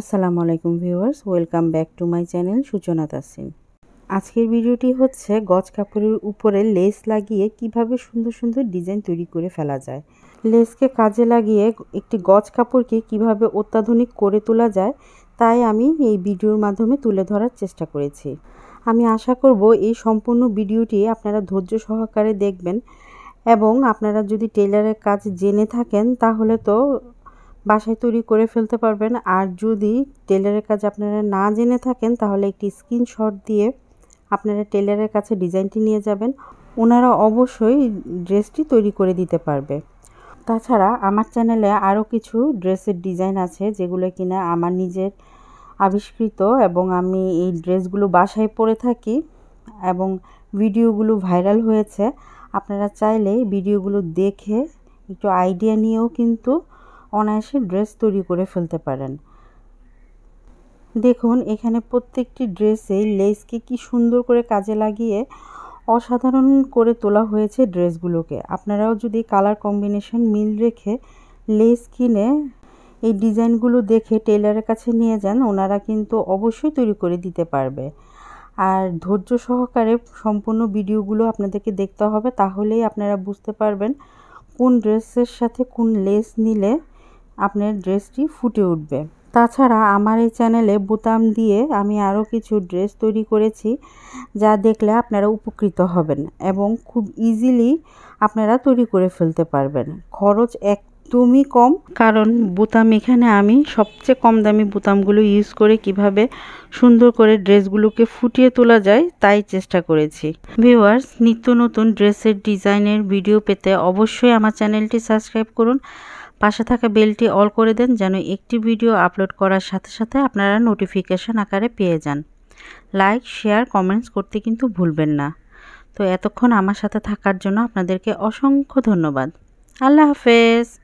আসসালামু আলাইকুম viewers welcome back to my channel Suchona Tasin আজকের ভিডিওটি হচ্ছে গজ কাপড়ের উপরে লেস লাগিয়ে কিভাবে সুন্দর সুন্দর ডিজাইন তৈরি করে ফেলা যায় লেসকে কাজে লাগিয়ে একটি গজ কাপড়কে কিভাবে অত্যাধুনিক করে তোলা যায় তাই আমি এই ভিডিওর মাধ্যমে তুলে ধরার চেষ্টা করেছি আমি আশা করব এই সম্পূর্ণ ভিডিওটি আপনারা ধৈর্য সহকারে দেখবেন এবং আপনারা যদি টেলারের কাজ জেনে থাকেন তাহলে তো বাসায় তৈরি করে ফেলতে পারবেন আর যদি টেলারের কাজ আপনারা না জেনে থাকেন তাহলে একটি স্ক্রিনশট দিয়ে আপনারা টেলারের কাছে ডিজাইনটি নিয়ে যাবেন ওনারা অবশ্যই ড্রেসটি তৈরি করে দিতে পারবে তাছাড়া আমার চ্যানেলে আরও কিছু ড্রেসের ডিজাইন আছে যেগুলো কিনা আমার নিজের আবিষ্কৃত এবং আমি এই ড্রেসগুলো বাসায় পরে থাকি এবং ভিডিওগুলো ভাইরাল হয়েছে আপনারা চাইলে ভিডিওগুলো দেখে একটু আইডিয়া নিয়েও কিন্তু অনায়াসে ড্রেস তৈরি করে ফেলতে পারেন দেখুন এখানে প্রত্যেকটি ড্রেসে লেসকে কি সুন্দর করে কাজে লাগিয়ে অসাধারণ করে তোলা হয়েছে ড্রেসগুলোকে আপনারাও যদি কালার কম্বিনেশন মিল রেখে লেস কিনে এই ডিজাইনগুলো দেখে টেলারের কাছে নিয়ে যান ওনারা কিন্তু অবশ্যই তৈরি করে দিতে পারবে আর ধৈর্য সহকারে সম্পূর্ণ ভিডিওগুলো আপনাদেরকে দেখতে হবে তাহলেই আপনারা বুঝতে পারবেন কোন ড্রেসের সাথে কোন লেস নিলে আপনার ড্রেসটি ফুটে উঠবে তাছাড়া আমার এই চ্যানেলে বোতাম দিয়ে আমি আরও কিছু ড্রেস তৈরি করেছি যা দেখলে আপনারা উপকৃত হবেন এবং খুব ইজিলি আপনারা তৈরি করে ফেলতে পারবেন খরচ এক একদমই কম কারণ বোতাম এখানে আমি সবচেয়ে কম দামি বোতামগুলো ইউজ করে কিভাবে সুন্দর করে ড্রেসগুলোকে ফুটিয়ে তোলা যায় তাই চেষ্টা করেছি ভিউয়ার্স নিত্য নতুন ড্রেসের ডিজাইনের ভিডিও পেতে অবশ্যই আমার চ্যানেলটি সাবস্ক্রাইব করুন পাশে থাকা বেলটি অল করে দেন যেন একটি ভিডিও আপলোড করার সাথে সাথে আপনারা নোটিফিকেশান আকারে পেয়ে যান লাইক শেয়ার কমেন্টস করতে কিন্তু ভুলবেন না তো এতক্ষণ আমার সাথে থাকার জন্য আপনাদেরকে অসংখ্য ধন্যবাদ আল্লাহ হাফেজ